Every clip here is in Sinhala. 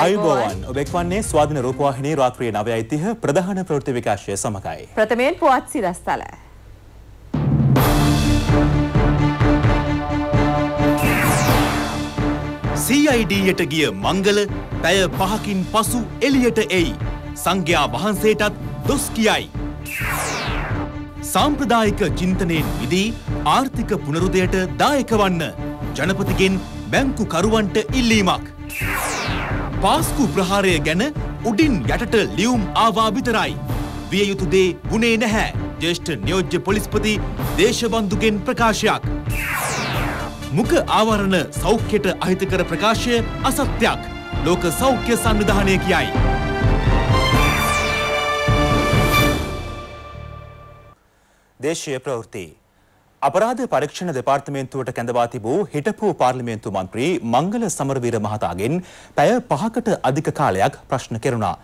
අයිබෝවන් ඔබෙක් වන්නේ ස්වාධන රූපවාහිනී රාත්‍රිය නව අයිතිහ ප්‍රධාන ප්‍රෘති විකාශය සමඟයි. ප්‍රථමයෙන් පුවත් සිරස්ථල. CIDයට ගිය මංගල පැය පහකින් පසු එලියට එයි. සංඝයා වහන්සේටත් දොස් කියයි. සාම්ප්‍රදායික චින්තනයෙන් විදී ආර්ථික පුනරුදයට දායක වන්න ජනපතිගෙන් බැංකු කරුවන්ට ඉල්ලීමක්. පාස්කු ප්‍රහාරය ගැන උඩින් යටට ලියුම් ආවා විතරයි. විය යුතු දේ වුණේ නැහැ. ජේෂ්ඨ නියෝජ්‍ය පොලිස්පති දේශබන්දුගෙන් ප්‍රකාශයක්. මුඛ ආවරණ සෞඛ්‍යයට අහිතකර ප්‍රකාශය අසත්‍යයක්. ලෝක සෞඛ්‍ය සංවිධානය කියයි. දේශීය ප්‍රවෘත්ති අපරාධ පරීක්ෂණ දෙපාර්තමේන්තුවට කැඳවා තිබූ හිටපු පාර්ලිමේන්තු මන්ත්‍රී මංගල සමරවීර මහතාගෙන් පැය පහකට අධික කාලයක් ප්‍රශ්න කෙරුණා.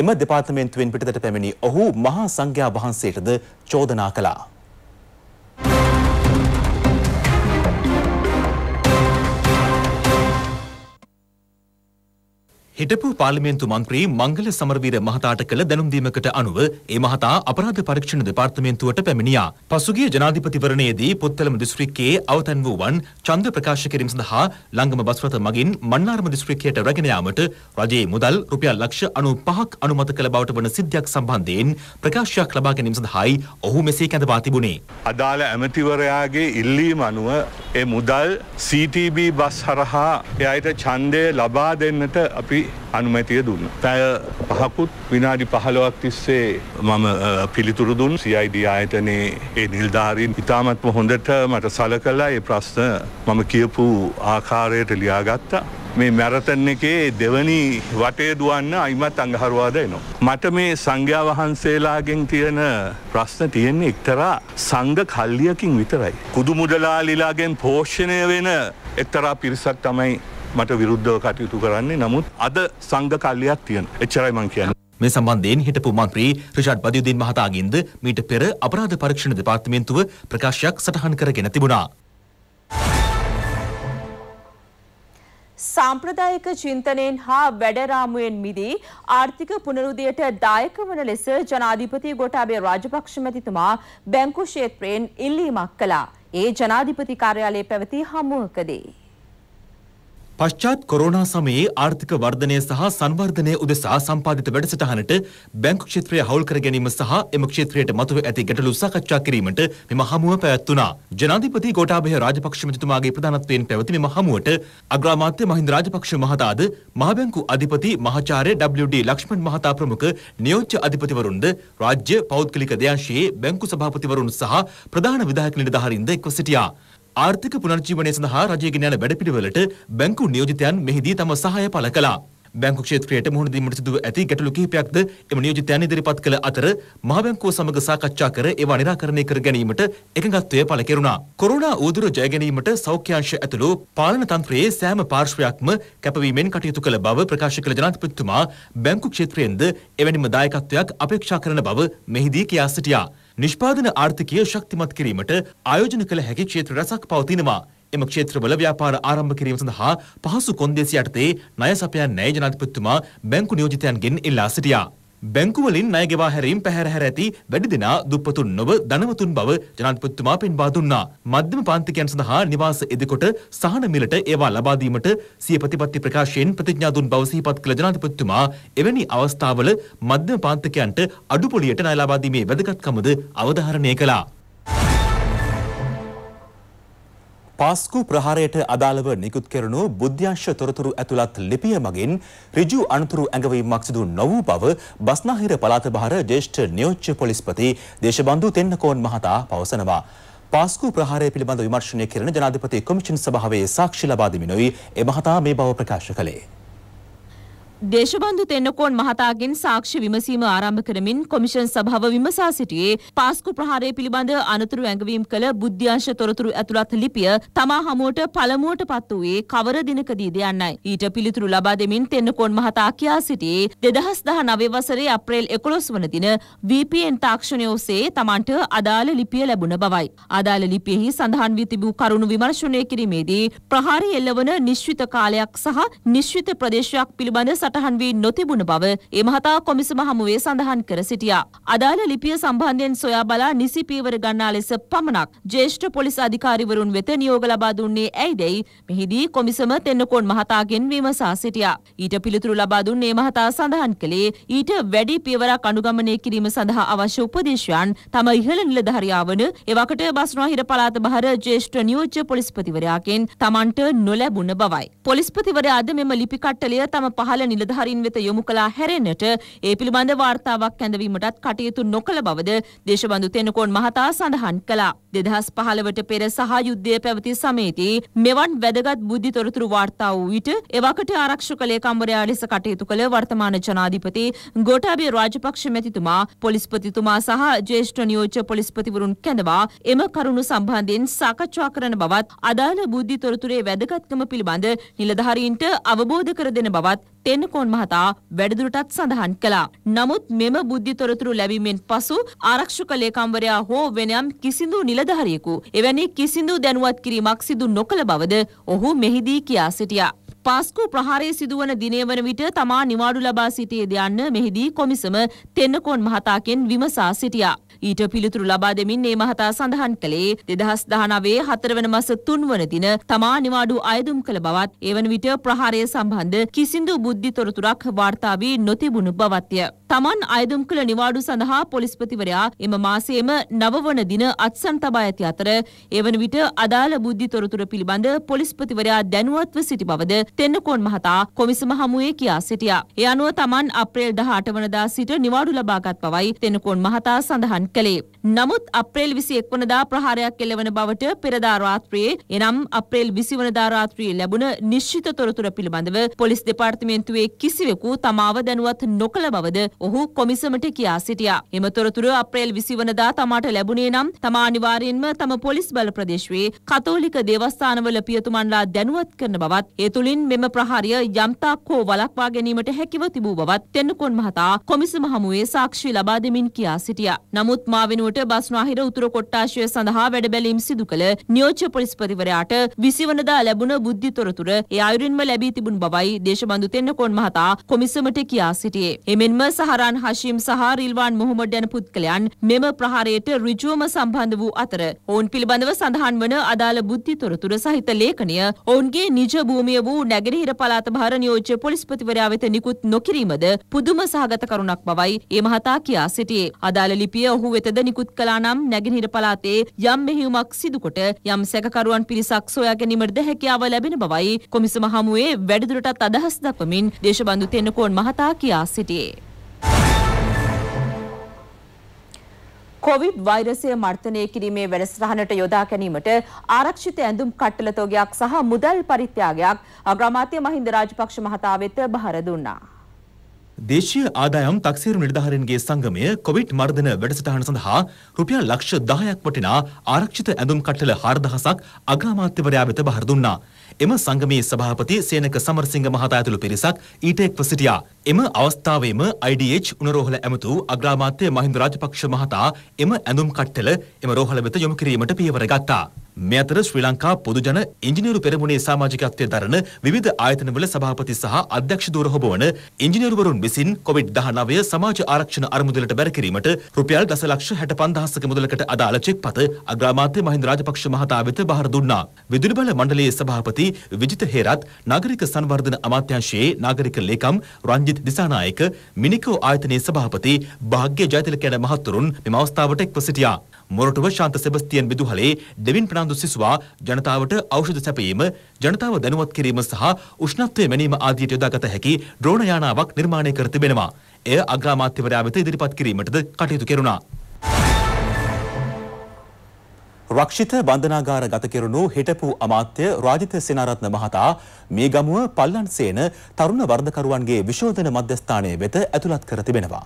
එම දෙපාර්තමේන්තුවෙන් පිටතට පැමිණි ඔහු මහා සංඝයා වහන්සේටද චෝදනා කළා. හිටපු පාර්ලිමේන්තු මන්ත්‍රී මංගල සමරවීර මහතාට කළ දැනුම්දීමකට අනුව ඒ මහතා අපරාධ පරීක්ෂණ දෙපාර්තමේන්තුවට පැමිණියා. පසුගිය ජනාධිපතිවරණයේදී පුත්තලම දිස්ත්‍රික්කයේ අවතන් වූ වන් ඡන්ද ප්‍රකාශ කිරීම සඳහා ලංගම බස්රථ මගින් මන්නාරම දිස්ත්‍රික්කයට රැගෙන යාමට රජයේ මුදල් රුපියල් ලක්ෂ 95ක් අනුමත කළ බවට වන සිද්ධියක් සම්බන්ධයෙන් ප්‍රකාශයක් ලබා ගැනීම සඳහායි ඔහු මෙසේ කැඳවා තිබුණේ. අදාළ ඇමතිවරයාගේ ඉල්ලීම අනුව ඒ මුදල් CTB බස් හරහා එයට ඡන්දය ලබා දෙන්නට අපි අනුමැතිය දුන්න. පැය පහකුත් විනාඩි පහළොවක් තිස්සේ මම පිළිතුරු දුන් CID ආයතනයේ ඒ නිල්ධාරීන් ඉතාමත්ම හොඳට මට සලකලා ඒ ප්‍රශ්න මම කියපු ආකාරයට ලියාගත්තා. මේ මැරතන් එකේ දෙවනි වටේ දුවන්න අයිමත් අඟහරවාද එනවා. මට මේ සංඝ්‍යා වහන්සේලාගෙන් තියෙන ප්‍රශ්න තියෙන්නේ එක්තරා සංඝ කල්ලියකින් විතරයි. කුදු මුදලාලිලාගෙන් පෝෂණය වෙන එක්තරා පිරිසක් තමයි මට විරුද්ධව කටයුතු කරන්නේ නමුත් අද සංඝ කල්ලයක් තියෙන එච්චරයි මං කියන්නේ. මේ සම්බන්ධයෙන් හිටපු මන්ත්‍රී රිෂාඩ් බදියුද්දීන් මහතාගින්ද මීට පෙර අපරාධ පරීක්ෂණ දෙපාර්තමේන්තුව ප්‍රකාශයක් සටහන් කරගෙන තිබුණා. සාම්ප්‍රදායික චින්තනයෙන් හා වැඩරාමුවෙන් මිදී ආර්ථික පුනරුදයට දායක වන ලෙස ජනාධිපති ගොටාබේ රාජපක්ෂ මැතිතුමා බැංකු ක්ෂේත්‍රයෙන් ඉල්ලීමක් කළා. ඒ ජනාධිපති කාර්යාලයේ පැවති හමුවකදී පශ්චාත් කොරෝනා සමයේ ආර්ථික වර්ධනය සහ සංවර්ධනය උදෙසා සම්පාදිත වැඩසටහනට බැංකු ක්ෂේත්‍රය හවුල් කර ගැනීම සහ එම ක්ෂේත්‍රයට මතුව ඇති ගැටලු සාකච්ඡා කිරීමට මෙම හමුව පැවැත්වුණා. ජනාධිපති ගෝඨාභය රාජපක්ෂ මෙතුමාගේ ප්‍රධානත්වයෙන් පැවති මෙම හමුවට අග්‍රාමාත්‍ය මහින්ද රාජපක්ෂ මහතාද මහ බැංකු අධිපති මහාචාර්ය WD ලක්ෂ්මන් මහතා ප්‍රමුඛ නියෝජ්‍ය අධිපතිවරුන්ද රාජ්‍ය පෞද්ගලික දෙංශයේ බැංකු සභාපතිවරුන් සහ ප්‍රධාන විධායක නිලධාරීන්ද එක්ව සිටියා. ආර්ථික පුනර්ජීවනය සඳහා රජය ගෙනයන වැඩපිළිවෙලට බැංකු නියෝජිතයන් මෙහිදී තම සහාය පළ කළා. බැංකු ක්ෂේත්‍රයට මුහුණ දීමට සිදුව ඇති ගැටලු කිහිපයක්ද එම නියෝජිතයන් ඉදිරිපත් කළ අතර මහ බැංකුව සමග සාකච්ඡා කර ඒවා निराකරණය කර ගැනීමට එකඟත්වය පළ කෙරුණා. කොරෝනා ඌදුර ජය ගැනීමට සෞඛ්‍යාංශ ඇතුළු පාලන තන්ත්‍රයේ සෑම පාර්ශ්වයක්ම කැපවීමෙන් කටයුතු කළ බව ප්‍රකාශ කළ ජනාධිපතිතුමා බැංකු ක්ෂේත්‍රයෙන්ද එවැනිම දායකත්වයක් අපේක්ෂා කරන බව මෙහිදී කියා සිටියා. නිෂ්පාදන ආර්ථිකය ශක්තිමත් කිරීමට ආයෝජන කළ හැකි ක්ෂේත්‍ර රැසක් පවතිනවා. එම ක්ෂේත්‍රවල ව්‍යාපාර ආරම්භ කිරීම සඳහා පහසු කොන්දේසි යටතේ ණය සපයන්නේ ජනාධිපතිතුමා බැංකු නියෝජිතයන්ගෙන් ඉල්ලා සිටියා. බැංකුවලින් ණය ගෙවා හැරීම් පැහැර හැර ඇති වැඩි දෙනා දුප්පතුන් නොව ධනවතුන් බව ජනාධිපතිතුමා පෙන්වා දුන්නා. මධ්‍යම පාන්තිකයන් සඳහා නිවාස ඉදිකොට සහන මිලට ඒවා ලබා දීමට සිය ප්‍රතිපත්ති ප්‍රකාශයෙන් ප්‍රතිඥා දුන් බව සිහිපත් කළ ජනාධිපතිතුමා එවැනි අවස්ථාවල මධ්‍යම පාන්තිකයන්ට අඩු පොලියට ණය ලබා දීමේ වැදගත්කමද අවධාරණය කළා. පාස්කු ප්‍රහාරයට අදාළව නිකුත් කෙරුණු බුද්ධ්‍යංශ තොරතුරු ඇතුළත් ලිපිය මගින් ඍජු අනතුරු ඇඟවීමක් සිදු නොවූ බව බස්නාහිර පළාත බහර ජ්‍යෙෂ්ඨ නියෝජ්‍ය පොලිස්පති දේශබන්දු තෙන්නකෝන් මහතා පවසනවා. පාස්කු ප්‍රහාරය පිළිබඳ විමර්ශනය කෙරෙන ජනාධිපති කොමිෂන් සභාවේ සාක්ෂි ලබා දෙමිනුයි එ මහතා මේ බව ප්‍රකාශ කළේ. දේශබන්දු තෙන්නකෝන් මහතාගෙන් සාක්ෂි විමසීම ආරම්භ කරමින් කොමිෂන් සභාව විමසා සිටියේ පාස්කු ප්‍රහාරය පිළිබඳ අනතුරු ඇඟවීම් කළ බුද්ධ්‍යංශ තොරතුරු ඇතුළත් ලිපිය තමා හමුවට පළමුවට පත් වූයේ කවර දිනකදීද යන්නයි. ඊට පිළිතුරු ලබා දෙමින් තෙන්නකෝන් මහතා කියා සිටියේ 2019 වසරේ අප්‍රේල් 11 වන දින VPN තාක්ෂණය ඔස්සේ තමන්ට අදාළ ලිපිය ලැබුණ බවයි. අදාළ ලිපියෙහි සඳහන් වී තිබූ කරුණු විමර්ශනය කිරීමේදී ප්‍රහාරය එල්ලවන නිශ්චිත කාලයක් සහ නිශ්චිත ප්‍රදේශයක් පිළිබඳ සටහන් වී නොතිබුණ බව ඒ මහතා කොමිසම හමුවේ සඳහන් කර සිටියා. අදාළ ලිපිය සම්බන්ධයෙන් සොයා බලා නිසි පීවර ගන්නා ලෙස පමණක් ජ්‍යෙෂ්ඨ පොලිස් අධිකාරිවරුන් වෙත නියෝග ලබා දුන්නේ ඇයිදැයි මෙහිදී කොමිසම තෙන්නකෝන් මහතාගෙන් විමසා සිටියා. ඊට පිළිතුරු ලබා දුන්නේ මහතා සඳහන් කළේ ඊට වැඩි පියවරක් අනුගමනය කිරීම සඳහා අවශ්‍ය උපදේශයන් තම ඉහළ නිලධාරියාවන එවකට බස්නාහිර පළාත බහර ජ්‍යෙෂ්ඨ නියෝජ්‍ය පොලිස්පතිවරයාගෙන් තමන්ට නොලැබුණ බවයි. පොලිස්පතිවරයා අද මෙම ලිපි කට්ටලය තම පහළ නිලධාරීන් වෙත යොමු කළා හැරෙන්නට ඒ පිළිබඳ වාර්තාවක් ඇඳවීමටත් කටයුතු නොකළ බවද දේශබන්දු තෙන්නකෝන් මහතා සඳහන් කළා. 2015ට පෙර සහ යුද්ධය පැවති සමයේදී මෙවන් වැදගත් බුද්ධි තොරතුරු වාර්තා වූ විට එවකට ආරක්ෂකලේ කම්බරයා ලෙස කටයුතු කළ වර්තමාන ජනාධිපති ගෝඨාභය රාජපක්ෂ මැතිතුමා පොලිස්පතිතුමා සහ ජ්‍යෙෂ්ඨ නියෝජ්‍ය පොලිස්පතිවරුන් කැඳවා එම කරුණු සම්බන්ධයෙන් සාකච්ඡා කරන බවත් අදාළ බුද්ධි තොරතුරේ වැදගත්කම පිළිබඳ නිලධාරීන්ට අවබෝධ කර දෙන බවත් ටෙන්නකෝන් මහතා වැඩිදුරටත් සඳහන් කළා. නමුත් මෙම බුද්ධි තොරතුරු ලැබීමෙන් පසු ආරක්ෂක ලේකම්වරයා හෝ වෙනම් කිසිදු නිලධාරියෙකු එවැනි කිසිදු දැනුවත් කිරීමක් සිදු නොකළ බවද ඔහු මෙහිදී කියා සිටියා. පාස්කු ප්‍රහාරය සිදුවන දිනය වන විට තමා නිවාඩු ලබා සිටියේද යන්න මෙහිදී කොමිසම තෙන්නකෝන් මහතාගෙන් විමසා සිටියා. ඊට පිළිතුරු ලබා දෙමින් මේ මහතා සඳහන් කළේ 2019 හතරවන මාස 3 වන දින තමා නිවාඩු අයදුම් කළ බවත් එවන විට ප්‍රහාරය සම්බන්ධ කිසිදු බුද්ධි තොරතුරක් වාර්තා වී නොතිබුණු බවත්ය. තමන් අයදුම් කළ නිවාඩු සඳහා පොලිස්පතිවරයා එම මාසයේම නවවන දින අත්සන් තබා ඇති අතර එවන විට අදාළ බුද්ධි තොරතුරු පිළිබඳ පොලිස්පතිවරයා දැනුවත්ව සිටි බවද තෙන්නකෝන් මහතා කොමිසම හමුවේ කියා සිටියා. ඒ අනුව තමන් අප්‍රේල් 18 වනදා සිට නිවාඩු ලබාගත් බවයි තෙන්නකෝන් මහතා සඳහන් කළේ. නමුත් අප්‍රේල් 21 වනදා ප්‍රහාරයක් එල්ලවන බවට පෙරදා රාත්‍රියේ එනම් අප්‍රේල් 20 වනදා රාත්‍රියේ ලැබුණ නිශ්චිත තොරතුරු පිළිබඳව පොලිස් දෙපාර්තමේන්තුවේ කිසිවෙකු තමාව දැනුවත් නොකළ බවද ඔහු කොමිසමට කියා සිටියා. එම තොරතුර අප්‍රේල් 20 වනදා තමාට ලැබුණේ නම් තමා අනිවාර්යෙන්ම තම පොලිස් බල ප්‍රදේශයේ කතෝලික දේවස්ථානවල පියතුමන්ලා දැනුවත් කරන බවත් ඒ තුලින් මෙම ප්‍රහාරය යම්තාක් හෝ වළක්වා ගැනීමට හැකිව තිබූ බවත් තෙන්නකොන් මහතා කොමිසම හමුවේ සාක්ෂි ලබා දෙමින් කියා සිටියා. නමුත් මා වෙනුවට බස්නාහිර උතුර කොට්ටාශය සඳහා වැඩබැලීම් සිදු කළ නියෝජ්‍ය පොලිස්පතිවරයාට 20 වනදා ලැබුණ බුද්ධි තොරතුර ඒ අයුරින්ම ලැබී තිබුණු බවයි දේශබන්දු තෙන්නකොන් මහතා කොමිසමට කියා සිටියේ. එමෙන්ම සහ සහරන් හශීම් සහ රිල්වාන් මොහොමඩ් යන පුද්ගලයන් මෙම ප්‍රහාරයට ඍජුවම සම්බන්ධ වූ අතර ඔවුන් පිළිබඳව සඳහන් වන අදාළ බුද්ධි තොරතුරු සහිත ලේඛනය ඔවුන්ගේ නිජ භූමිය වූ නැගෙනහිර පළාත භාර නියෝජ්‍ය පොලිස්පතිවරයා වෙත නිකුත් නොකිරීමද පුදුම සහගත කරුණක් බවයි ඒ මහතා කියා සිටියේ. අදාළ ලිපිය ඔහු වෙතද නිකුත් කළා නම් නැගෙනහිර පළාතේ යම් මෙහෙයුමක් සිදුකොට යම් සැකකරුවන් පිරිසක් සොයා ගැනීමටද හැකියාව ලැබෙන බවයි කොමිසම හමුවේ වැඩිදුරටත් අදහස් දක්වමින් දේශබන්දු තෙන්නකෝන් මහතා කියා සිටියේ. කොවිඩ් වෛරසය මර්ධනය කිරීමේ වැඩසටහනට යොදා ගැනීමට ආරක්ෂිත ඇඳුම් කට්ටල තොගයක් සහ මුදල් පරිත්‍යාගයක් අග්‍රාමාත්‍ය මහින්ද රාජපක්ෂ මහතා වෙත බහර දුන්නා. දේශීය ආදායම් තක්සේරු නිර්ධාරයන්ගේ සංගමය කොවිඩ් මර්ධන වැඩසටහන සඳහා රුපියල් ලක්ෂ 10ක් වටිනා ආරක්ෂිත ඇඳුම් කට්ටල 4000ක් අගාමාත්‍යවරයා වෙත බහර දුන්නා. එම සංගමයේ සභාපති සේනක සමරසිංහ මහතා ඇතුළු පිරිසක් ඊට එක්ව සිටියා. එම අවස්ථාවේම IDH උනරෝහල ඇමතු අග්‍රාමාත්‍ය මහින්ද රාජපක්ෂ මහතා එම ඇඳුම් කට්ටල එම රෝහල වෙත යොමු කිරීමට පියවර ගත්තා. මේ අතර ශ්‍රී ලංකා පොදුජන ඉංජිනේරු පෙරමුණේ සමාජිකත්වය දරන විවිධ ආයතනවල සභාපති සහ අධ්‍යක්ෂදූර හොබවන ඉංජිනේරුවරුන් විසින් කොවිඩ්-19 සමාජ ආරක්ෂණ අරමුදලට බැරකිරීමට රුපියල් දසලක්ෂ හැට පන්දහසක මුදලකට අදාළ චෙක්පත අග්‍රාමාත්‍ය මහින්ද රාජපක්ෂ මහතා වෙත බහර දුන්නා. විදුලි බල මණ්ඩලයේ සභාපති විජිත හේරත් නාගරික සංවර්ධන අමාත්‍යාංශයේ නාගරික ලේකම් රංජිත් දිසානායක මිනිකෝ ආයතනයේ සභාපති භාග්‍ය ජයතිලක යන මහතුරුන් මෙම අවස්ථාවට එක්ව සිටියා. මොරටුව ශාන්ත සෙබස්තියන් විදුහලේ ඩෙවින් ප්‍රනාන්දු සිසුවා ජනතාවට ඖෂධ සැපයීම ජනතාව දැනුවත් කිරීම සහ උෂ්ණත්වය මැනීම ආදියට යොදාගත හැකි ඩ්‍රෝන යානාවක් නිර්මාණය කර තිබෙනවා. එය අග්‍රාමාත්‍යවරයා වෙත ඉදිරිපත් කිරීමටද කටයුතු කෙරුණා. රක්ෂිත බන්ධනාගාර ගත කෙරුණු හිටපු අමාත්‍ය රාජිත සේනාරත්න මහතා මේ ගමුව පල්ලන්සේන තරුණ වර්ධකරුවන්ගේ විශෝධන මධ්‍යස්ථානය වෙත ඇතුළත් කර තිබෙනවා.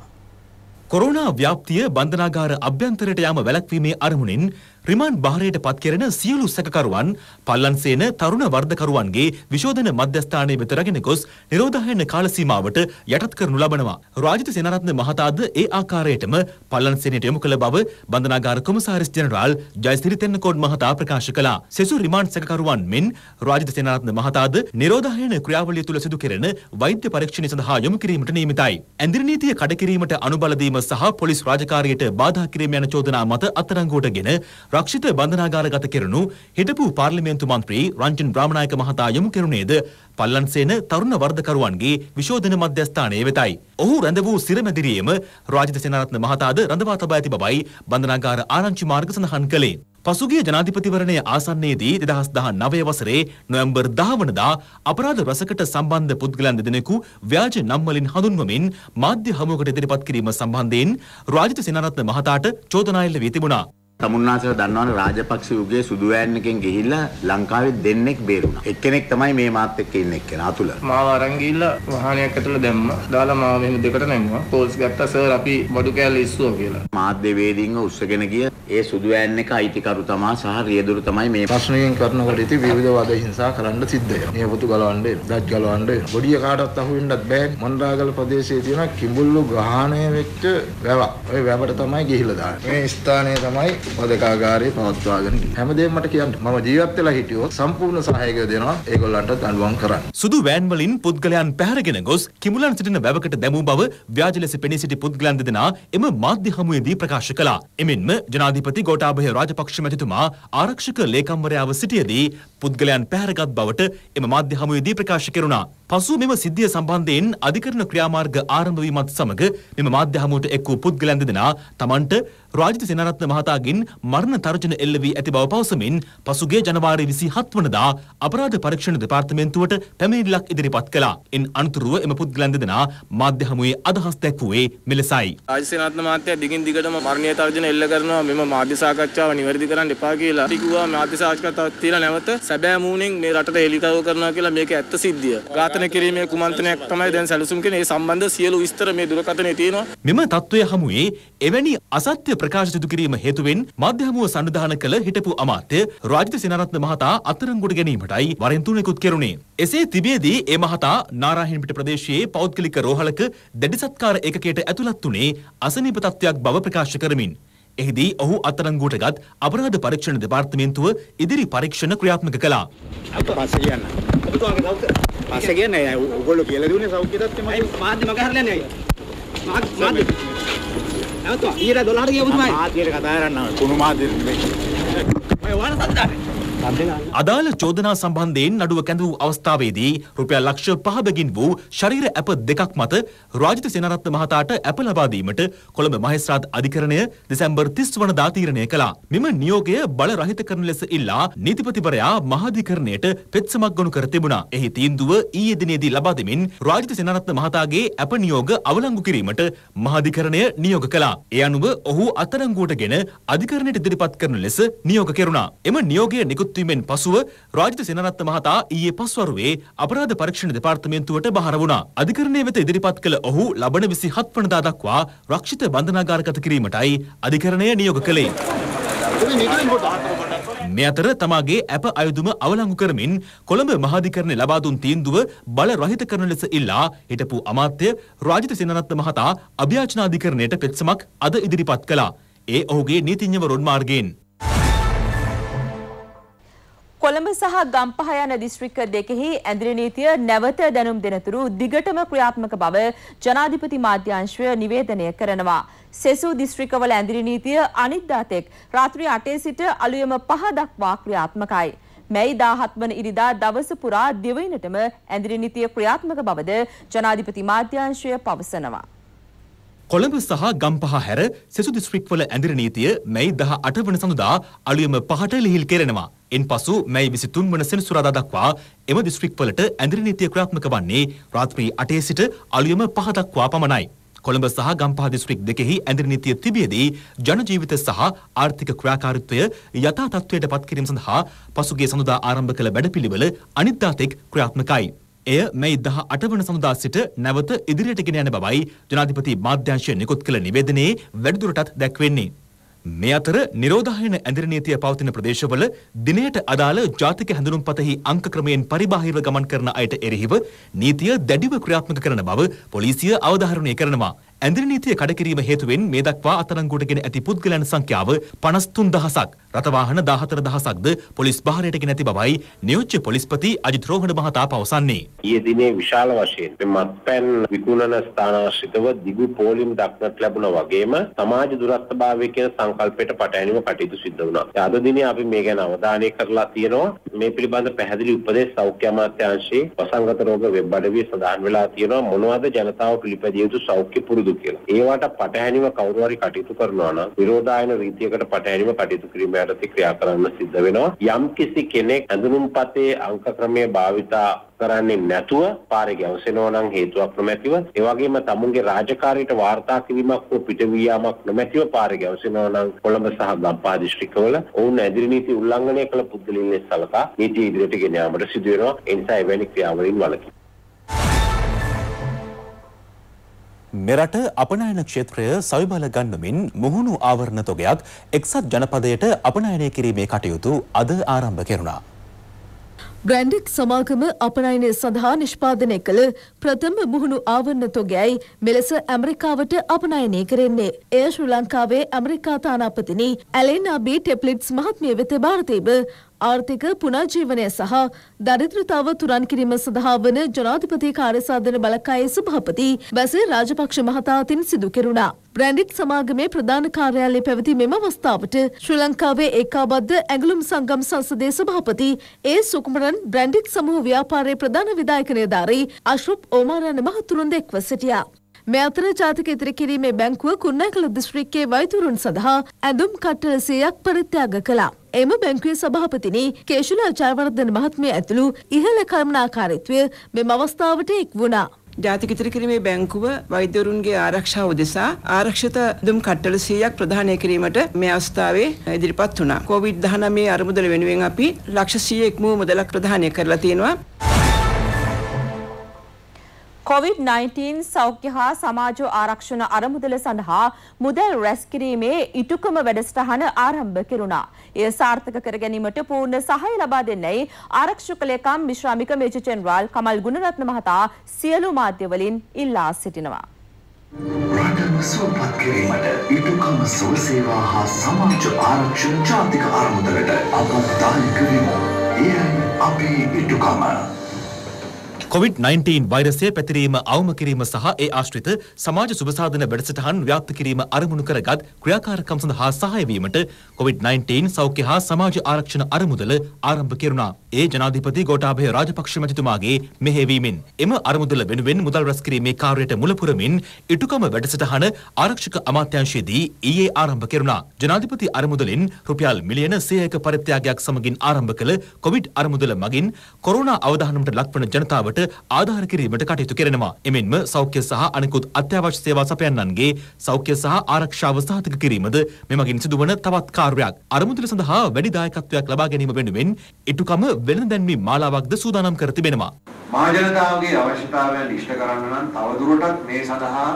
කොරෝනා ව්‍යාප්තිය බන්ධනාගාර අභ්‍යන්තරයට යාම වැළැක්වීමේ අරමුණෙන් රිමාන්ඩ් බාරයට පත් කෙරෙන සියලු සැකකරුවන් පල්ලන්සේන තරුණ වර්ධකරුවන්ගේ විශෝධන මධ්‍යස්ථානය වෙත රැගෙන ගොස් නිරෝධායන කාල සීමාවට යටත් කරනු ලබනවා. රාජිත සේනරත්න මහතාද ඒ ආකාරයටම පල්ලන්සේනයට යොමු කළ බව බන්ධනාගාර කොමසාරිස් ජෙනරාල් ජයසිරි තෙන්නකෝඩ් මහතා ප්‍රකාශ කළා. සෙසු රිමාන්ඩ් සැකකරුවන් මෙන් රාජිත සේනරත්න මහතාද නිරෝධායන ක්‍රියාවලිය තුළ සිදු කෙරෙන වෛද්‍ය පරීක්ෂණය සඳහා යොමු කිරීමට නියමිතයි. ඇඳිරි නීතිය කඩකිරීමට අනුබල දීම සහ පොලිස් රාජකාරියට බාධා කිරීම යන චෝදනා මත අත්අඩංගුවට ගෙන රක්ෂිත බන්ධනාගාරගත කෙරුණු හිටපු පාර්ලිමේන්තු මන්ත්‍රී රංජන් බ්‍රාමණායක මහතා යොමු කෙරුණේද පල්ලන්සේන තරුණ වර්ධකරුවන්ගේ විශෝධන මධ්‍යස්ථානයේ වෙතයි. ඔහු රැඳ වූ සිරමැදිරියේම රාජිත සේනාරත්න මහතාද රඳවා තබා ඇති බවයි බන්ධනාගාර ආරංචි මාර්ග සඳහන් කළේ. පසුගිය ජනාධිපතිවරණය ආසන්නයේදී දෙදහස් දහ නවය වසරේ නොවැම්බර් දහවනදා අපරාධ රසකට සම්බන්ධ පුද්ගලන් දෙදෙනෙකු ව්‍යාජ නම්වලින් හඳුන්වමින් මාධ්‍ය හමුවකට ඉදිරිපත් කිරීම සම්බන්ධයෙන් රාජිත සේනාරත්න මහතාට චෝදනා එල්ල වී තිබුණා. තමුන්නාසව දන්නවනේ රාජපක්ෂ යුගයේ සුදුවෑන් එකෙන් ගිහිල්ලා ලංකාවේ දෙන්නෙක් බේරුණා. එක්කෙනෙක් තමයි මේ මාත් එක්ක ඉන්න එක්කෙනා අතුල. මාව අරන් ගිහිල්ලා වාහනයක් ඇතුළ දැම්මා. දාලා මාව මෙහෙම දෙකට නැංගුවා. පොල්ස් ගත්තා සර් අපි බඩු කෑල්ල ඉස්සුවා කියලා. මාධ්‍ය වේදින්ව උස්සගෙන ගිය ඒ සුදුවෑන් එක අයිතිකරු තමා සහ රියදුරු තමයි මේ ප්‍රශ්නයෙන් කරනකොට ඉති විවිධ වාද හිංසා කරන්න සිද්ධ වෙනවා. නියපොතු ගලවන්නේ, දත් ගලවන්නේ, බොඩිය කාටවත් අහු වෙන්නත් බෑ. මොණරාගල ප්‍රදේශයේ තියෙන කිඹුල්ලු ග්‍රහණය වෙච්ච වැව. ওই වැවට තමයි ගිහිල්ලා දාන්නේ. මේ ස්ථානය තමයි වදකාගාරේ පවත්වාගෙන හැමදේම මට කියන්න මම ජීවත් වෙලා හිටියොත් සම්පූර්ණ සහායකය දෙනවා ඒගොල්ලන්ට දඬුවම් කරන්න. සුදු වෑන් වලින් පුද්ගලයන් පැහැරගෙන ගොස් කිඹුලන් සිටින වැවකට දැමූ බව ව්‍යාජ ලෙස පෙනී සිටි පුද්ගලයන් දෙදෙනා එම මාධ්‍ය හමුවේදී ප්‍රකාශ කළා. එමෙන්ම ජනාධිපති ගෝඨාභය රාජපක්ෂ මැතිතුමා ආරක්ෂක ලේකම්වරයාව සිටියදී පුද්ගලයන් පැහැරගත් බවට එම මාධ්‍ය හමුවේදී ප්‍රකාශ කෙරුණා. පසු මෙම සිද්ධිය සම්බන්ධයෙන් අධිකරණ ක්‍රියාමාර්ග ආරම්භ වීමත් සමග මෙම මාධ්‍ය හමුවට එක් වූ පුද්ගලයන් දෙදෙනා තමන්ට රාජිත සෙනරත්න මහතාගෙන් මරණ තර්ජන එල්ල වී ඇති බව පවසමින් පසුගිය ජනවාරි 27 වනදා අපරාධ පරීක්ෂණ දෙපාර්තමේන්තුවට පැමිණිල්ලක් ඉදිරිපත් කළා. එන් අනතුරුව එම පුද්ගලයන් දෙදෙනා මාධ්‍ය හමුවේ අදහස් දැක්වුවේ මෙලෙසයි. රාජිත සෙනරත්න මහත්තයා දිගින් දිගටම මරණීය තර්ජන එල්ල කරනවා මෙම මාධ්‍ය සාකච්ඡාව නිවැරදි කරන්න එපා කියලා. කිව්වා මාධ්‍ය සාකච්ඡාවක් තියලා නැවත සැබෑ මූණෙන් මේ රටට එලිකව කරනවා කියලා මේක ඇත්ත සිද්ධිය. ඝාතන කිරීමේ කුමන්ත්‍රණයක් තමයි දැන් සැලසුම් කියන්නේ. ඒ සම්බන්ධ සියලු විස්තර මේ දුරකථනයේ තියෙනවා. මෙම තත්වය හමුවේ එවැනි අසත්‍ය ප්‍රකාශ සිදු කිරීම හේතුවෙන් මාධ්‍ය හමුව සංවිධානය කළ හිටපු අමාත්‍ය රාජිත සේනාරත්න මහතා අත්අඩංගුවට ගැනීමටයි වරෙන් තුනෙකුත් කෙරුණේ. එසේ තිබියදී ඒ මහතා නාරායන්පිට ප්‍රදේශයේ පෞද්ගලික රෝහලක දැඩි සත්කාර ඒකකයට ඇතුළත් වුණේ අසනීප තත්වයක් බව ප්‍රකාශ කරමින් එහිදී ඔහු අත්අඩංගුවට ගත් අපරාධ පරීක්ෂණ දෙපාර්තමේන්තුව ඉදිරි පරීක්ෂණ ක්‍රියාත්මක කළා. පස්සේ කියන්න. පස්සේ කියන්නේ ඔයගොල්ලෝ කියලා දුන්නේ සෞඛ්‍යදත් එමයි මාධ්‍ය මග හරලා නෑ. මාධ්‍ය නැවතුවා. ඊට 12ට ගියා පුතුමයි. මාධ්‍යයට කතා කරන්න ඕන. කුණු මාධ්‍යෙ. මම වහන සද්දානේ. අදාළ චෝදනා සම්බන්ධයෙන් නඩුව කැඳ වූ අවස්ථාවේදී රුපියල් ලක්ෂ පහ බැගින් වූ ශරීර ඇප දෙකක් මත රාජිත සෙනරත්න මහතාට ඇප ලබා දීමට කොළඹ මහේස්ත්‍රාත් අධිකරණය දෙසැම්බර් 30 වනදා තීරණය කළා. මෙම නියෝගය බල රහිත කරන ලෙස ඉල්ලා නීතිපතිවරයා මහාධිකරණයට පෙත්සමක් ගොනු කර තිබුණා. එහි තීන්දුව ඊයේ දිනේදී ලබා දෙමින් රාජිත සෙනරත්න මහතාගේ ඇප නියෝග අවලංගු කිරීමට මහාධිකරණය නියෝග කළා. ඒ අනුව ඔහු අත්අඩංගුවටගෙන අධිකරණයට ඉදිරිපත් කරන ලෙස නියෝග කෙරුණා. එම නියෝගය නිකුත් නිකුත්වීමෙන් පසුව රාජිත සෙනරත්න මහතා ඊයේ පස්වරුවේ අපරාධ පරීක්ෂණ දෙපාර්තමේන්තුවට බහර වුණා. අධිකරණය වෙත ඉදිරිපත් කළ ඔහු ලබන 27 වනදා දක්වා රක්ෂිත බන්ධනාගාරගත කිරීමටයි අධිකරණය නියෝග කළේ. මේ අතර තමාගේ ඇප අයුදුම අවලංගු කරමින් කොළඹ මහාධිකරණය ලබා දුන් තීන්දුව බල රහිත කරන ලෙස ඉල්ලා හිටපු අමාත්‍ය රාජිත සෙනරත්න මහතා අභියාචනාධිකරණයට පෙත්සමක් අද ඉදිරිපත් කළා. ඒ ඔහුගේ නීතිඥවරුන් මාර්ගයෙන් කොළඹ සහ ගම්පහ යන දිස්ත්‍රික්ක දෙකෙහි ඇඳිරි නීතිය නැවත දැනුම් දෙනතුරු දිගටම ක්‍රියාත්මක බව ජනාධිපති මාධ්‍යංශය නිවේදනය කරනවා. සෙසු දිස්ත්‍රික්කවල ඇඳිරි නීතිය අනිද්දා තෙක් රාත්‍රී 8 සිට අලුයම 5 දක්වා ක්‍රියාත්මකයි. මැයි 17 වන ඉරිදා දවස පුරා දිවයිනටම ඇඳිරි නීතිය ක්‍රියාත්මක බවද ජනාධිපති මාධ්‍යංශය පවසනවා. කොළඹ සහ ගම්පහ හැර සෙසු දිස්ත්‍රික්වල ඇඳිර නීතිය මැයි දහ අට වන සඳුදා අලුයම පහට ලිහිල් කෙරෙනවා. එන් පසු මැයි විසි තුන් වන සෙනසුරාදා දක්වා එම දිස්ත්‍රික්වලට ඇඳිර නීතිය ක්‍රාත්මක වන්නේ රාත්‍රී අටේ සිට අලුයම පහ දක්වා පමණයි. කොළඹ සහ ගම්පහ දිස්ත්‍රික් දෙකෙහි ඇඳිර නීතිය තිබියදී ජනජීවිත සහ ආර්ථික ක්‍රියාකාරීත්වය යථා තත්ත්වයට පත් කිරීම සඳහා පසුගිය සඳුදා ආරම්භ කළ වැඩපිළිවෙල අනිද්දාතෙක් ක්‍රියාත්මකයි. එය මේ 18 වන සඳුදා සිට නැවත ඉදිරියට ගෙන යන බවයි ජනාධිපති මාධ්‍යංශය නිකුත් කළ නිවේදනයේ වැඩිදුරටත් දැක්වෙන්නේ. මේ අතර නිරෝධායන ඇඳිරි නීතිය පවතින ප්‍රදේශවල දිනයට අදාළ ජාතික හැඳුනුම්පතෙහි අංක ක්‍රමයෙන් පරිබාහිරව ගමන් කරන අයට එරෙහිව නීතිය දැඩිව ක්‍රියාත්මක කරන බව පොලිසිය අවධාරණය කරනවා. ඇඳිරි නීතිය කඩකිරීම හේතුවෙන් මේ දක්වා අත්අඩංගුවටගෙන ඇති පුද්ගලයන් සංඛ්‍යාව 53000ක්, රථවාහන 14000ක්ද පොලිස් භාරයට ගෙන ඇති බවයි නියෝජ්‍ය පොලිස්පති අජිත් රෝහණ මහතා පවසන්නේ. ඊයේ දිනේ විශාල වශයෙන් මත්පැන් විකුණන ස්ථානාශ්‍රිතව දිගු පෝලිම් දක්නට ලැබුණා වගේම සමාජ දුරස්ථභාවය කියන සංකල්පයට පටහැනිව කටයුතු සිද්ධ වුණා. අද දිනේ අපි මේ ගැන අවධානය කරලා තියෙනවා. මේ පිළිබඳ පැහැදිලි උපදෙස් සෞඛ්‍ය අමාත්‍යාංශයේ වසංගත රෝග වෙබ් අඩවියේ සඳහන් වෙලා තියෙනවා මොනවද ජනතාව පිළිපැදිය යුතු සෞඛ්‍ය පුරුදු පුරුදු කියලා. ඒවට පටහැනිව කවුරු හරි කටයුතු කරනවා නම් විරෝධායන රීතියකට පටහැනිව කටයුතු කිරීම යටතේ ක්‍රියා කරන්න සිද්ධ වෙනවා. යම් කිසි කෙනෙක් ඇඳුම්පතේ අංක ක්‍රමය භාවිතා කරන්නේ නැතුව පාරේ ගැවසෙනවා නම් හේතුවක් නොමැතිව ඒ වගේම තමුන්ගේ රාජකාරියට වාර්තා කිරීමක් හෝ පිටවී යාමක් නොමැතිව පාරේ ගැවසෙනවා නම් කොළඹ සහ ගම්පා දිස්ත්‍රික්කවල ඔවුන් ඇදිරි නීති උල්ලංඝනය කළ පුද්ගලයන් ලෙස සලකා නීති ඉදිරියට ගෙන යාමට සිදු වෙනවා ඒ නිසා එවැනි ක්‍රියාවලින් වළකින්න මෙරට අපනයන ක්ෂේත්‍රය සවිබල ගන්නමින් මුහුණු ආවරණ තොගයක් එක්සත් ජනපදයට අපනයනය කිරීමේ කටයුතු අද ආරම්භ කෙරුණා. ග්‍රැන්ඩික් සමාගම අපනයනය සඳහා නිෂ්පාදනය කළ ප්‍රථම මුහුණු ආවරණ තොගයයි මෙලෙස ඇමරිකාවට අපනයනය කරෙන්නේ. එය ශ්‍රී ලංකාවේ ඇමරිකා තානාපතිනි ඇලේනා බී ටෙප්ලිට්ස් මහත්මිය වෙත භාරතීබ ආර්ථික පුනර්ජීවනය සහ දරිද්‍රතාව තුරන් කිරීම සඳහා වන ජනාධිපති කාර්යසාධන බලකායේ සභාපති බැසිල් රාජපක්ෂ මහතා අතින් සිදු කෙරුණා. බ්‍රැන්ඩික් සමාගමේ ප්‍රධාන කාර්යාලයේ පැවති මෙම අවස්ථාවට ශ්‍රී ලංකාවේ ඒකාබද්ධ ඇඟලුම් සංගම් සංසදයේ සභාපති ඒ සුකුමරන් බ්‍රැන්ඩික් සමූහ ව්‍යාපාරයේ ප්‍රධාන විධායක නිලධාරී අශෘප් ඕමාරන් මහතුරුන් දෙක්ව සිටියා. මේ අතර ජාතික ඉතිරි කිරීමේ බැංකුව කුන්නෑකල දිස්ත්‍රික්කයේ වෛතුරුන් සඳහා ඇඳුම් කට්ටල සියයක් පරිත්‍යාග කළා. එම බැංකුවේ සභාපතිනි කේශුලා ජයවර්ධන මහත්මිය ඇතුළු ඉහළ කර්මනාකාරීත්වය මෙම අවස්ථාවට එක් වුණා. ජාතික ඉතිරි කිරීමේ බැංකුව වෛද්‍යවරුන්ගේ ආරක්ෂාව උදෙසා ආරක්ෂිත දුම් කට්ටල 100ක් ප්‍රදානය කිරීමට මේ අවස්ථාවේ ඉදිරිපත් වුණා. කොවිඩ් 19 අරමුදල වෙනුවෙන් අපි ලක්ෂ 100ක් මුව මුදලක් ප්‍රදානය කරලා තියෙනවා. කොවිඩ්-19 සෞඛ්‍ය හා සමාජ ආරක්ෂණ අරමුදල සඳහා මුදල් රැස් කිරීමේ ඉටුකම වැඩසටහන ආරම්භ කෙරුණා. එය සාර්ථක කර ගැනීමට පූර්ණ සහාය ලබා දෙන්නයි ආරක්ෂක ලේකම් විශ්‍රාමික මේජර් ජෙනරාල් කමල් ගුණරත්න මහතා සියලු මාධ්‍යවලින් ඉල්ලා සිටිනවා. රටම සුවපත් කිරීමට ඉටුකම සුව සේවා හා සමාජ ආරක්ෂණ ජාතික අරමුදලට අපත් දායක වෙමු. එයයි අපේ ඉටුකම. COVID-19 වෛරසය පැතිරීම අවම කිරීම සහ ඒ ආශ්‍රිත සමාජ සුබසාධන වැඩසටහන් ව්‍යාප්ත කිරීම අරමුණු කරගත් ක්‍රියාකාරකම් සඳහා සහාය වීමට COVID-19 සෞඛ්‍ය හා සමාජ ආරක්ෂණ අරමුදල ආරම්භ කෙරුණා. ඒ ජනාධිපති ගෝඨාභය රාජපක්ෂ මැතිතුමාගේ මෙහෙවීමෙන් එම අරමුදල වෙනුවෙන් මුදල් රැස් කිරීමේ කාර්යයට මුල පුරමින් ඉටුකම වැඩසටහන ආරක්ෂක අමාත්‍යාංශයේදී ඊයේ ආරම්භ කෙරුණා. ජනාධිපති අරමුදලෙන් රුපියල් මිලියන 101ක පරිත්‍යාගයක් සමගින් ආරම්භ කළ COVID අරමුදල මගින් කොරෝනා අවදානමට ලක්වන ජනතාවට ලබාදීමට ආධාර කිරීමට කටයුතු කෙරෙනවා. එමෙන්ම සෞඛ්‍ය සහ අනෙකුත් අත්‍යවශ්‍ය සේවා සපයන්නන්ගේ සෞඛ්‍ය සහ ආරක්ෂාව සාධක කිරීමද මෙමගින් සිදුවන තවත් කාර්යයක්. අරමුදල සඳහා වැඩි දායකත්වයක් ලබා ගැනීම වෙනුවෙන් ඉටුකම වෙළඳ දැන්වීම මාලාවක්ද සූදානම් කර තිබෙනවා. මහජනතාවගේ අවශ්‍යතාවයන් ඉෂ්ට කරන්න නම් තවදුරටත් මේ සඳහා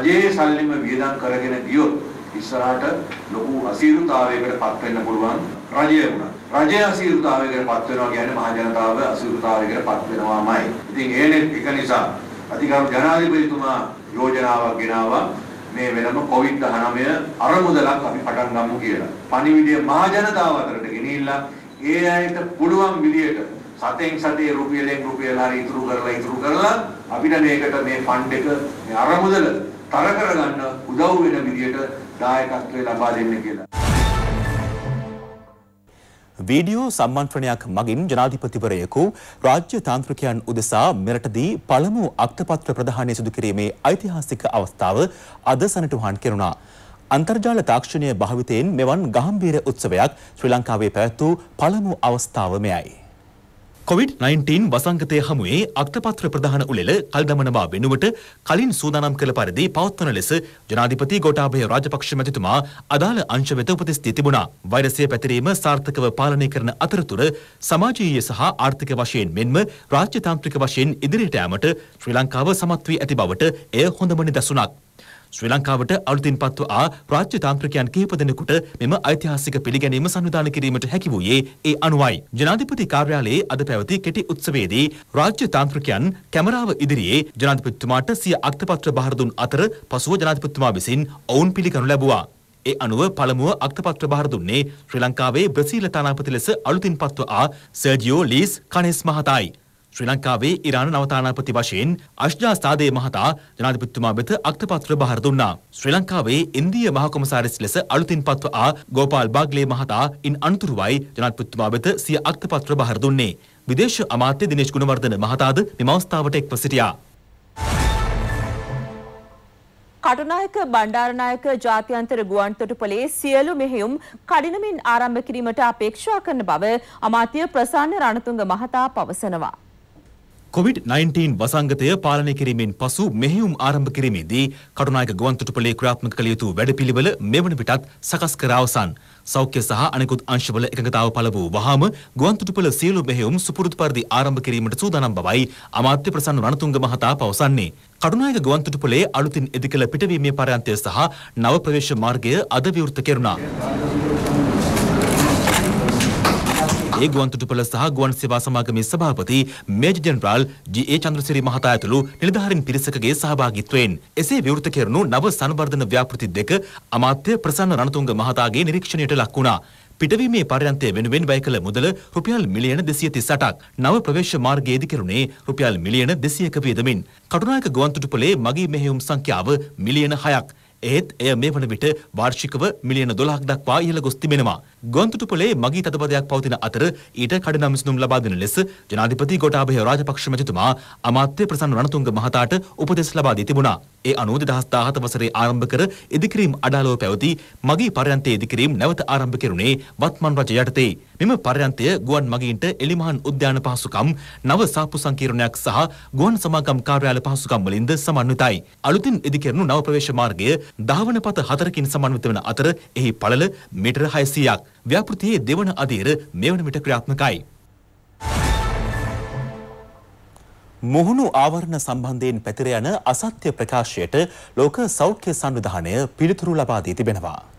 රජයේ සල්ලිම වියදම් කරගෙන ගියොත් ඉස්සරහට ලොකු අසීරුතාවයකට පත් වෙන්න පුළුවන් රජය වුණා. රජය අසීරුතාවයකට පත් වෙනවා කියන්නේ මහ ජනතාව අසීරුතාවයකට පත් වෙනවාමයි. ඉතින් ඒනේ එක නිසා අධිකරණ ජනාධිපතිතුමා යෝජනාවක් ගෙනාවා මේ වෙනම COVID-19 අරමුදලක් අපි පටන් ගමු කියලා. පණිවිඩය මහ ජනතාව අතරට ගෙනිහිල්ලා ඒ අයට පුළුවන් විදියට සතෙන් සතේ රුපියලෙන් රුපියල හරි ඉතුරු කරලා ඉතුරු කරලා අපිට මේකට මේ ෆන්ඩ් එක මේ අරමුදල තර කරගන්න උදව් වෙන විදියට දායකත්වය ලබා දෙන්න කියලා. වීඩියෝ සම්මන්ත්‍රණයක් මගින් ජනාධිපතිවරයෙකු රාජ්‍ය තාන්ත්‍රිකයන් උදෙසා මෙරටදී පළමු අක්තපත්‍ර ප්‍රධානය සිදු කිරීමේ ඓතිහාසික අවස්ථාව අද සනටුහන් කෙරුණා. අන්තර්ජාල තාක්ෂණය භාවිතයෙන් මෙවන් ගහම්බීර උත්සවයක් ශ්‍රී ලංකාවේ පැවැත් වූ පළමු අවස්ථාව මෙයයි. කොවිD-19 වසංගතය හමුවේ අක්තපත්‍ර ප්‍රධාන උළෙල කල්දමනවා වෙනුවට කලින් සූදානම් කළ පරිදි පවත්වන ලෙස ජනාධිපති ගෝඨාභය රාජපක්ෂ මැතිතුමා අදාළ අංශ වෙත උපදෙස් දී තිබුණා. වෛරසය පැතිරීම සාර්ථකව පාලනය කරන අතරතුර සමාජීය සහ ආර්ථික වශයෙන් මෙන්ම රාජ්‍යතාන්ත්‍රික වශයෙන් ඉදිරියට යාමට ශ්‍රී ලංකාව සමත් වී ඇති බවට එය හොඳම නිදසුනක්. ශ්‍රී ලංකාවට අලුතින් පත්ව ආ රාජ්‍ය තාන්ත්‍රිකයන් කිහිප දෙනෙකුට මෙම ඓතිහාසික පිළිගැනීම සංවිධානය කිරීමට හැකි වූයේ ඒ අනුවයි. ජනාධිපති කාර්යාලයේ අද පැවති කෙටි උත්සවයේදී රාජ්‍ය තාන්ත්‍රිකයන් කැමරාව ඉදිරියේ ජනාධිපතිතුමාට සිය අක්තපත්‍ර බහර දුන් අතර පසුව ජනාධිපතිතුමා විසින් ඔවුන් පිළිගනු ලැබුවා. ඒ අනුව පළමුව අක්තපත්‍ර බාර දුන්නේ ශ්‍රී ලංකාවේ බ්‍රසීල තානාපති ලෙස අලුතින් පත්ව ආ සර්ජියෝ ලීස් කනෙස් මහතායි. ශ්‍රී ලංකාවේ ඉරාන නවතානාපති වශයෙන් අශ්ජා සාදේ මහතා ජනාධිපතිතුමා වෙත අක්තපත්‍ර බහර දුන්නා. ශ්‍රී ලංකාවේ ඉන්දීය මහකොමසාරිස් ලෙස අලුතින් පත්ව ආ ගෝපාල් බාග්ලේ මහතා ඉන් අනතුරුවයි ජනාධිපතිතුමා වෙත සිය අක්තපත්‍ර බහර දුන්නේ. විදේශ අමාත්‍ය දිනේශ් ගුණවර්ධන මහතාද මෙම අවස්ථාවට එක්ව සිටියා. කටුනායක බණ්ඩාරනායක ජාත්‍යන්තර ගුවන්තොටුපලේ සියලු මෙහෙයුම් කඩිනමින් ආරම්භ කිරීමට අපේක්ෂා කරන බව අමාත්‍ය ප්‍රසන්න රණතුංග මහතා පවසනවා. කොවිඩ්-19 වසංගතය පාලනය කිරීමෙන් පසු මෙහෙයුම් ආරම්භ කිරීමේදී කටුනායක ගුවන්තොටුපළේ ක්‍රියාත්මක කළ යුතු වැඩපිළිවෙල මෙවන විටත් සකස් කර අවසන්. සෞඛ්‍ය සහ අනෙකුත් අංශවල එකඟතාව පළ වූ වහාම ගුවන්තොටුපළ සියලු මෙහෙයුම් සුපුරුදු පරිදි ආරම්භ කිරීමට සූදානම් බවයි අමාත්‍ය ප්‍රසන්න රණතුංග මහතා පවසන්නේ. කඩුනායක ගුවන්තොටුපළේ අලුතින් ඉදිකළ පිටවීමේ පරයන්තය සහ නව ප්‍රවේශ මාර්ගය අද විවෘත කෙරුණා. ඒ ගුවන්තොටුපළ සහ ගුවන් සේවා සමාගමේ සභාපති මේජර් ජෙනරාල් ජී.ඒ. චන්ද්‍රසිරි මහතා ඇතුළු නිලධාරීන් පිරිසකගේ සහභාගීත්වයෙන් එසේ විවෘත කෙරුණු නව සංවර්ධන ව්‍යාපෘති දෙක අමාත්‍ය ප්‍රසන්න රණතුංග මහතාගේ නිරීක්ෂණයට ලක් වුණා. පිටවීමේ පරියන්තය වෙනුවෙන් වැය කළ මුදල රුපියල් මිලියන 238ක් නව ප්‍රවේශ මාර්ගයේදී කෙරුණේ රුපියල් මිලියන 200ක වියදමින් කටුනායක ගුවන්තොටුපළේ මගී මෙහෙයුම් සංඛ්‍යාව මිලියන 6ක් එහෙත් එය මේ වන විට වාර්ෂිකව මිලියන 12ක් දක්වා ඉහළ ගොස් තිබෙනවා. ගොන්තුටුපලේ මගී තදබදයක් පවතින අතර ඊට කඩිනම් විසඳුම් ලබා දෙන ලෙස ජනාධිපති ගෝඨාභය රාජපක්ෂ මැතිතුමා අමාත්‍ය ප්‍රසන්න රණතුංග මහතාට උපදෙස් ලබා දී තිබුණා. ඒ අනුව 2017 වසරේ ආරම්භ කර ඉදිකිරීම් අඩාලව පැවති මගී පරයන්තයේ ඉදිකිරීම් නැවත ආරම්භ කෙරුණේ වත්මන් රජ යටතේ. මෙම පර්යන්තය ගුවන් මගීන්ට එලිමහන් උද්‍යාන පහසුකම් නව සාප්පු සංකීර්ණයක් සහ ගුවන් සමාගම් කාර්යාල පහසුකම් වලින්ද සමන්විතයි. අලුතින් ඉදිකෙරෙනු නව ප්‍රවේශ මාර්ගය දහවන පත හතරකින් සමන්විත වන අතර එහි පළල මීටර 600ක්. ව්‍යාපෘතියේ දෙවන අධීර මෙවන විට ක්‍රියාත්මකයි. මුහුණු ආවරණ සම්බන්ධයෙන් පැතිර යන අසත්‍ය ප්‍රකාශයට ලෝක සෞඛ්‍ය සංවිධානය පිළිතුරු ලබා දී තිබෙනවා.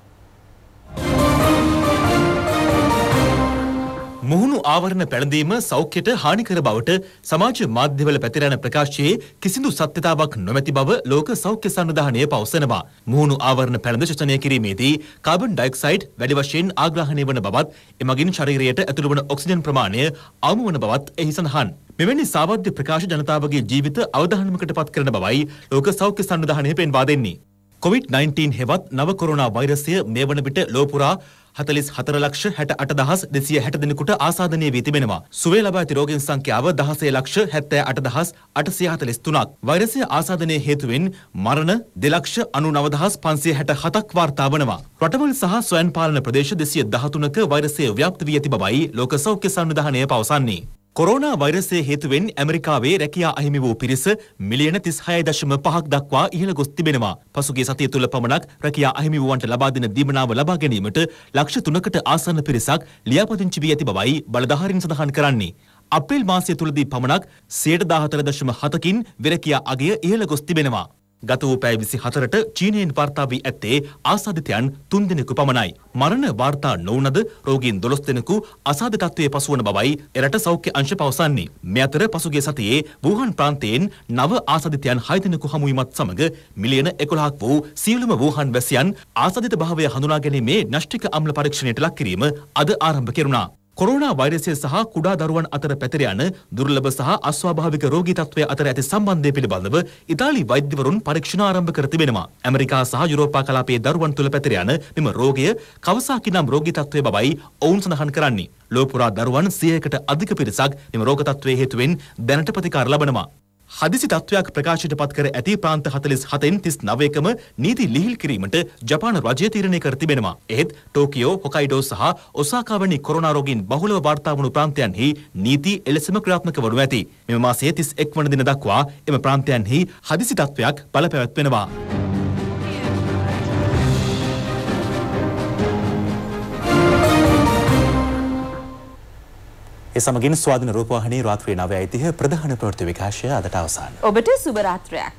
මුහුණු ආවරණ පැළඳීම සෞඛ්‍යයට හානිකර බවට සමාජ මාධ්‍යවල පැතිරෙන ප්‍රකාශයේ කිසිදු සත්‍යතාවක් නොමැති බව ලෝක සෞඛ්‍ය සංවිධානය පවසනවා. මුහුණු ආවරණ පැළඳ ශোষණය කිරීමේදී කාබන් ඩයොක්සයිඩ් වැඩි වශයෙන් ආග්‍රහණය වන බවත් එමගින් ශරීරයට ඇතුළු වන ඔක්සිජන් ප්‍රමාණය අවම වන බවත් එහි සඳහන්. මෙවැනි සාවද්‍ය ප්‍රකාශ ජනතාවගේ ජීවිත අවධානමකට පත් කරන බවයි ලෝක සෞඛ්‍ය සංවිධානය පෙන්වා දෙන්නේ. COVID-19 හෙවත් නව කොරෝනා වෛරසය මේ වන විට ලෝපුරා හතලිස් හතර ලක්ෂ හැට අට දහස් දෙසිය හැට දෙනෙකුට ආසාධනය වී තිබෙනවා. සුවේ ලබා ඇති රෝගීන් සංඛ්‍යාව දහසේ ලක්ෂ හැත්තෑ අට දහස් අටසිය හතලිස් තුනක්. වෛරසය ආසාධනය හේතුවෙන් මරණ දෙලක්ෂ අනු නවදහස් පන්සිය හැට හතක් වාර්තා වනවා. රටවල් සහ ස්වයන් පාලන ප්‍රදේශ දෙසිය දහතුනක වෛරසය ව්‍යාප්ත වී ඇති බවයි ලෝක සෞඛ්‍ය සංවිධානය පවසන්නේ. කොරෝනා වෛරසය හේතුවෙන් ඇමරිකාවේ රැකියා අහිමි වූ පිරිස මිලියන 36.5ක් දක්වා ඉහළ ගොස් තිබෙනවා. පසුගිය සතිය තුළ පමණක් රැකියා අහිමි වූවන්ට ලබා දෙන දීමනාව ලබා ගැනීමට ලක්ෂ 3කට ආසන්න පිරිසක් ලියාපදිංචි වී ඇති බවයි බලධාරීන් සඳහන් කරන්නේ. අප්‍රේල් මාසය තුළදී පමණක් 114.7කින් විරැකියා අගය ඉහළ ගොස් තිබෙනවා. ගත වූ පැය 24ට චීනයෙන් වාර්තා වී ඇත්තේ ආසාදිතයන් 3 දෙනෙකු පමණයි. මරණ වාර්තා නොවුනද රෝගීන් 12 දෙනෙකු අසාධ්‍ය තත්ත්වයේ පසුවන බවයි එරට සෞඛ්‍ය අංශ පවසන්නේ. මේ අතර පසුගිය සතියේ වූහන් ප්‍රාන්තයෙන් නව ආසාදිතයන් 6 දෙනෙකු හමු වීමත් සමග මිලියන 11ක් වූ සියලුම වූහන් වැසියන් ආසාදිත භාවය හඳුනා ගැනීමේ නෂ්ටික අම්ල පරීක්ෂණයට ලක් කිරීම අද ආරම්භ කෙරුණා. කොරෝනා වෛරසය සහ කුඩා දරුවන් අතර පැතිර යන දුර්ලභ සහ අස්වාභාවික රෝගී තත්ත්වය අතර ඇති සම්බන්ධය පිළිබඳව ඉතාලි වෛද්‍යවරුන් පරීක්ෂණ ආරම්භ කර තිබෙනවා. ඇමරිකා සහ යුරෝපා කලාපයේ දරුවන් තුළ පැතිර යන මෙම රෝගය කවසාකි නම් රෝගී තත්ත්වය බවයි ඔවුන් සඳහන් කරන්නේ. ලෝපුරා දරුවන් සියයකට අධික පිරිසක් මෙම රෝග තත්ත්වයේ හේතුවෙන් දැනට ප්‍රතිකාර ලබනවා. හදිසි තත්ත්වයක් ප්‍රකාශයට පත් කර ඇති ප්‍රාන්ත 47න් 39කම නීති ලිහිල් කිරීමට ජපාන රජය තීරණය කර තිබෙනවා. එහෙත් ටෝකියෝ, හොකයිඩෝ සහ ඔසාකා වැනි කොරෝනා රෝගීන් බහුලව වාර්තා වුණු ප්‍රාන්තයන්හි නීති එලෙසම ක්‍රියාත්මක වනු ඇති. මෙම මාසයේ 31 වන දින දක්වා එම ප්‍රාන්තයන්හි හදිසි තත්ත්වයක් බලපැවැත්වෙනවා. ඒ සමගින් ස්වාධීන රූපවාහිනී රාත්‍රී 9:30 ප්‍රධාන ප්‍රවෘත්ති විකාශය අදට අවසන්. ඔබට සුබ රාත්‍රියක්.